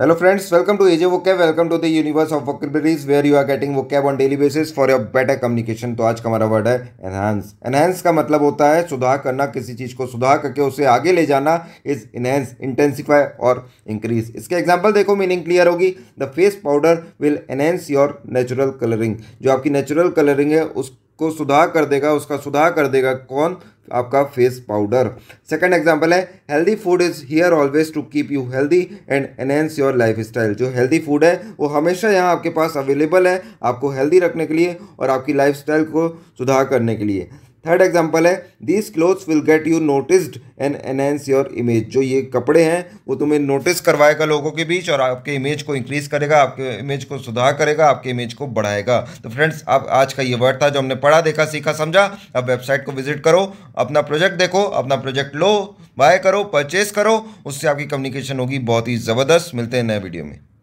hello friends welcome to AJ vocab welcome to the universe of vocabularies where you are getting vocab on daily basis for your better communication तो आज का हमारा word है enhance enhance का मतलब होता है सुधार करना किसी चीज़ को सुधार करके उसे आगे ले जाना इज इनहेंस इंटेंसीफाई और इंक्रीज इसके एग्जाम्पल देखो मीनिंग क्लियर होगी the face powder will enhance your natural colouring जो आपकी नेचुरल कलरिंग है उस को सुधार कर देगा उसका सुधार कर देगा कौन आपका फेस पाउडर सेकंड एग्जांपल है healthy food is here always to keep you healthy and enhance your lifestyle जो हेल्दी फूड है वो हमेशा यहाँ आपके पास अवेलेबल है आपको हेल्दी रखने के लिए और आपकी लाइफ को सुधार करने के लिए थर्ड एग्जाम्पल है these clothes will get you noticed and enhance your image जो ये कपड़े हैं वो तुम्हें नोटिस करवाएगा लोगों के बीच और आपके इमेज को इंक्रीज करेगा आपके इमेज को सुधार करेगा आपके इमेज को बढ़ाएगा तो फ्रेंड्स आप आज का ये वर्ड था जो हमने पढ़ा देखा सीखा समझा अब वेबसाइट को विजिट करो अपना प्रोजेक्ट देखो अपना प्रोजेक्ट लो बाय करो परचेस करो उससे आपकी कम्युनिकेशन होगी बहुत ही ज़बरदस्त मिलते हैं नए वीडियो में